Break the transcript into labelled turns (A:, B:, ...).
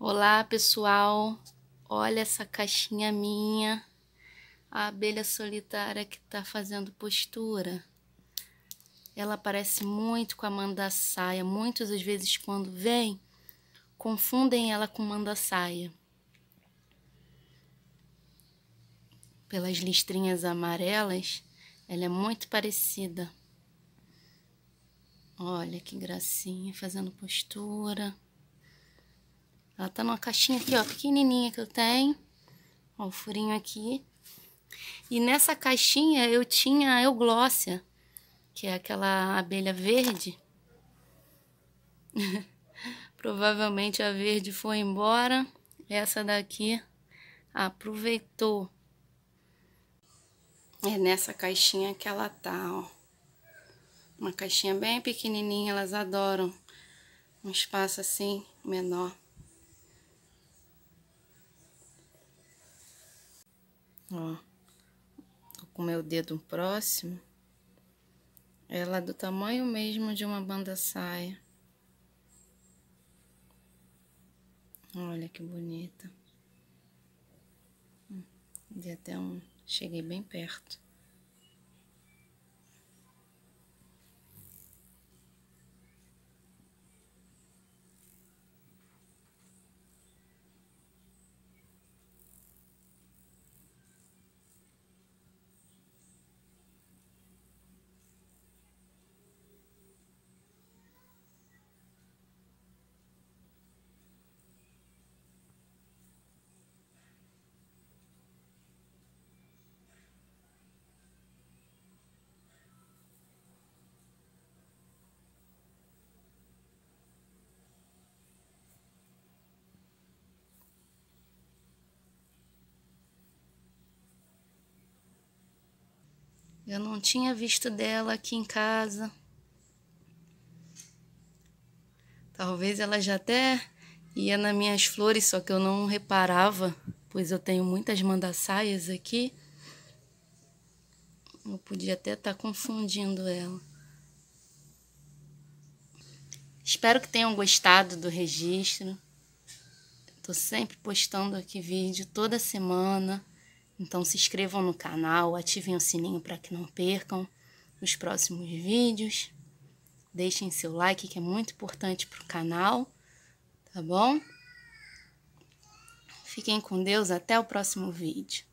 A: Olá, pessoal. Olha essa caixinha minha. A abelha solitária que tá fazendo postura. Ela parece muito com a mandaçaia. Muitas das vezes quando vem, confundem ela com mandaçaia. Pelas listrinhas amarelas, ela é muito parecida. Olha que gracinha, fazendo postura. Ela tá numa caixinha aqui, ó, pequenininha que eu tenho. Ó, o um furinho aqui. E nessa caixinha eu tinha a Euglossia, que é aquela abelha verde. Provavelmente a verde foi embora. Essa daqui aproveitou. É nessa caixinha que ela tá, ó. Uma caixinha bem pequenininha, elas adoram um espaço assim menor. Ó, com meu dedo próximo. Ela é do tamanho mesmo de uma banda saia. Olha que bonita. Hum, dei até um... Cheguei bem perto. Eu não tinha visto dela aqui em casa. Talvez ela já até ia nas minhas flores, só que eu não reparava, pois eu tenho muitas mandaçaias aqui. Eu podia até estar tá confundindo ela. Espero que tenham gostado do registro. Estou sempre postando aqui vídeo toda semana. Então se inscrevam no canal, ativem o sininho para que não percam os próximos vídeos. Deixem seu like que é muito importante para o canal, tá bom? Fiquem com Deus até o próximo vídeo.